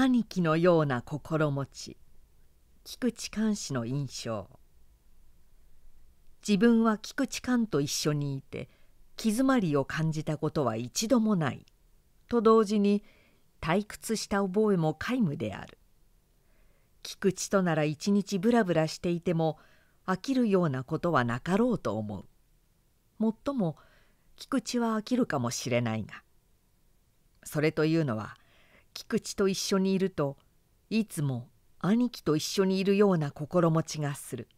兄貴のような心持ち菊池寛氏の印象自分は菊池寛と一緒にいて気詰まりを感じたことは一度もないと同時に退屈した覚えも皆無である菊池となら一日ブラブラしていても飽きるようなことはなかろうと思うもっとも菊池は飽きるかもしれないがそれというのは菊池と一緒にいるといつも兄貴と一緒にいるような心持ちがする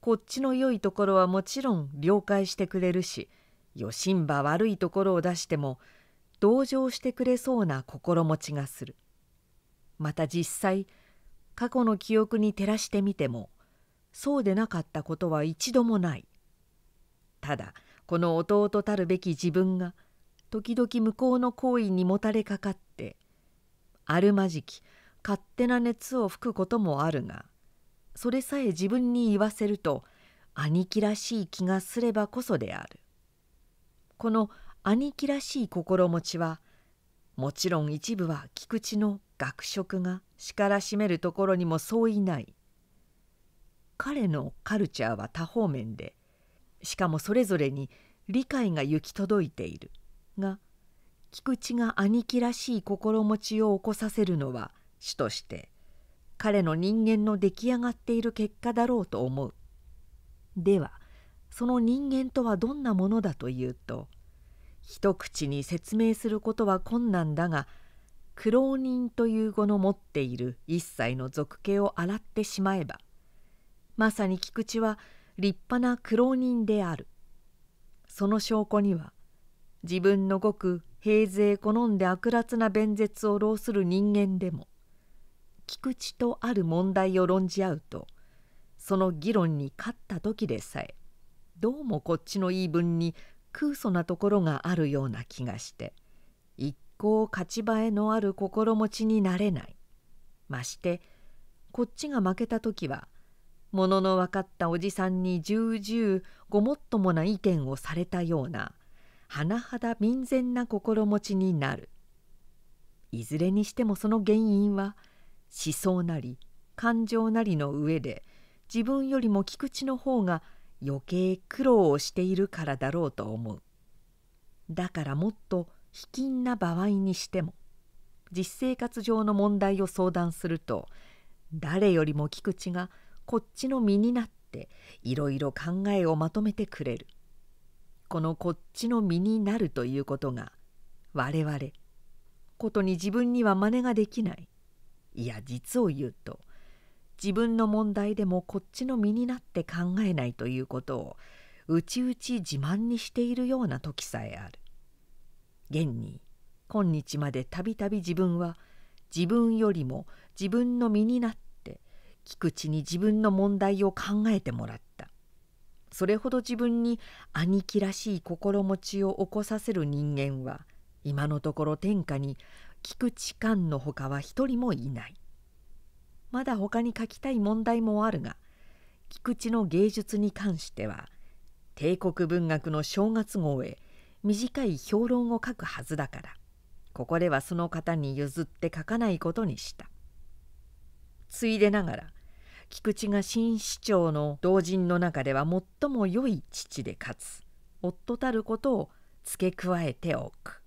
こっちの良いところはもちろん了解してくれるし余震ば悪いところを出しても同情してくれそうな心持ちがするまた実際過去の記憶に照らしてみてもそうでなかったことは一度もないただこの弟たるべき自分が時々向こうの行為にもたれかかってあるまじき勝手な熱を吹くこともあるがそれさえ自分に言わせると兄貴らしい気がすればこそであるこの兄貴らしい心持ちはもちろん一部は菊池の学食がしからしめるところにも相違ない彼のカルチャーは多方面でしかもそれぞれに理解が行き届いているが「菊池が兄貴らしい心持ちを起こさせるのは主として彼の人間の出来上がっている結果だろうと思う。ではその人間とはどんなものだというと一口に説明することは困難だが苦労人という語の持っている一切の俗形を洗ってしまえばまさに菊池は立派な苦労人であるその証拠には自分のごく平勢好んで悪辣な弁舌を浪する人間でも菊池とある問題を論じ合うとその議論に勝った時でさえどうもこっちの言い分に空疎なところがあるような気がして一向勝ち映えのある心持ちになれないましてこっちが負けた時はものの分かったおじさんに重々ごもっともな意見をされたような甚だ敏然な心持ちになるいずれにしてもその原因は思想なり感情なりの上で自分よりも菊池の方が余計苦労をしているからだろうと思うだからもっと卑近な場合にしても実生活上の問題を相談すると誰よりも菊池がこっちの身になっていろいろ考えをまとめてくれる。このこっちの身になるということが我々ことに自分には真似ができないいや実を言うと自分の問題でもこっちの身になって考えないということをうちうち自慢にしているような時さえある。現に今日までたびたび自分は自分よりも自分の身になって菊池に自分の問題を考えてもらった。それほど自分に兄貴らしい心持ちを起こさせる人間は今のところ天下に菊池寛のほかは一人もいない。まだ他に書きたい問題もあるが菊池の芸術に関しては帝国文学の正月号へ短い評論を書くはずだからここではその方に譲って書かないことにした。ついでながら菊池が新市長の同人の中では最も良い父でかつ夫たることを付け加えておく。